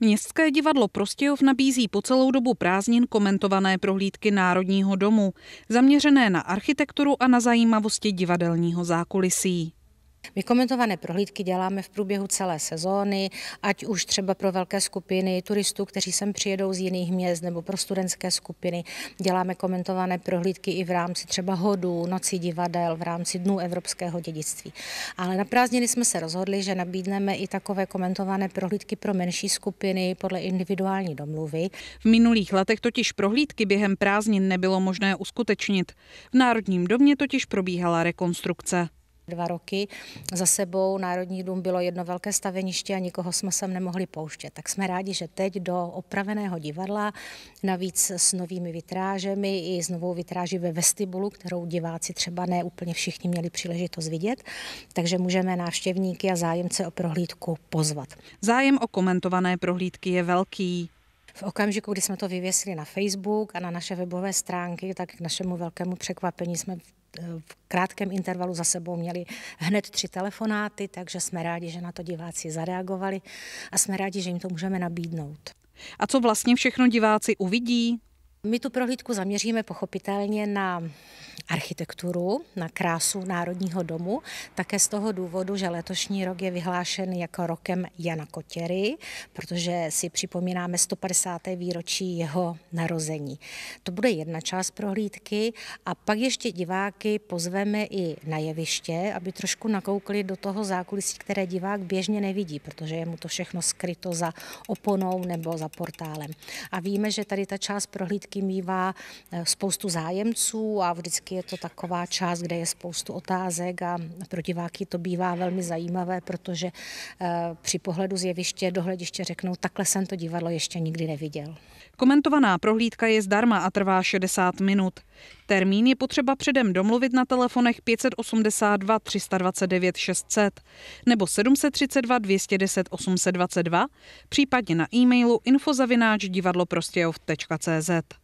Městské divadlo Prostějov nabízí po celou dobu prázdnin komentované prohlídky Národního domu, zaměřené na architekturu a na zajímavosti divadelního zákulisí. My komentované prohlídky děláme v průběhu celé sezóny, ať už třeba pro velké skupiny turistů, kteří sem přijedou z jiných měst, nebo pro studentské skupiny. Děláme komentované prohlídky i v rámci třeba hodů, noci divadel, v rámci Dnů evropského dědictví. Ale na prázdniny jsme se rozhodli, že nabídneme i takové komentované prohlídky pro menší skupiny podle individuální domluvy. V minulých letech totiž prohlídky během prázdnin nebylo možné uskutečnit. V Národním domě totiž probíhala rekonstrukce. Dva roky za sebou Národní dům bylo jedno velké staveniště a nikoho jsme sem nemohli pouštět. Tak jsme rádi, že teď do opraveného divadla, navíc s novými vitrážemi i s novou vitráží ve vestibulu, kterou diváci třeba ne úplně všichni měli příležitost vidět, takže můžeme návštěvníky a zájemce o prohlídku pozvat. Zájem o komentované prohlídky je velký. V okamžiku, kdy jsme to vyvěsili na Facebook a na naše webové stránky, tak k našemu velkému překvapení jsme eh, v krátkém intervalu za sebou měli hned tři telefonáty, takže jsme rádi, že na to diváci zareagovali a jsme rádi, že jim to můžeme nabídnout. A co vlastně všechno diváci uvidí? My tu prohlídku zaměříme pochopitelně na architekturu, na krásu Národního domu, také z toho důvodu, že letošní rok je vyhlášen jako rokem Jana Kotěry, protože si připomínáme 150. výročí jeho narození. To bude jedna část prohlídky a pak ještě diváky pozveme i na jeviště, aby trošku nakoukli do toho zákulisí, které divák běžně nevidí, protože je mu to všechno skryto za oponou nebo za portálem. A víme, že tady ta část prohlídky vždycky mývá eh, spoustu zájemců a vždycky je to taková část, kde je spoustu otázek a pro diváky to bývá velmi zajímavé, protože eh, při pohledu z jeviště do hlediště řeknou, takhle jsem to divadlo ještě nikdy neviděl. Komentovaná prohlídka je zdarma a trvá 60 minut. Termín je potřeba předem domluvit na telefonech 582 329 600 nebo 732 210 822, případně na e-mailu infozavináč divadloprostějov.cz.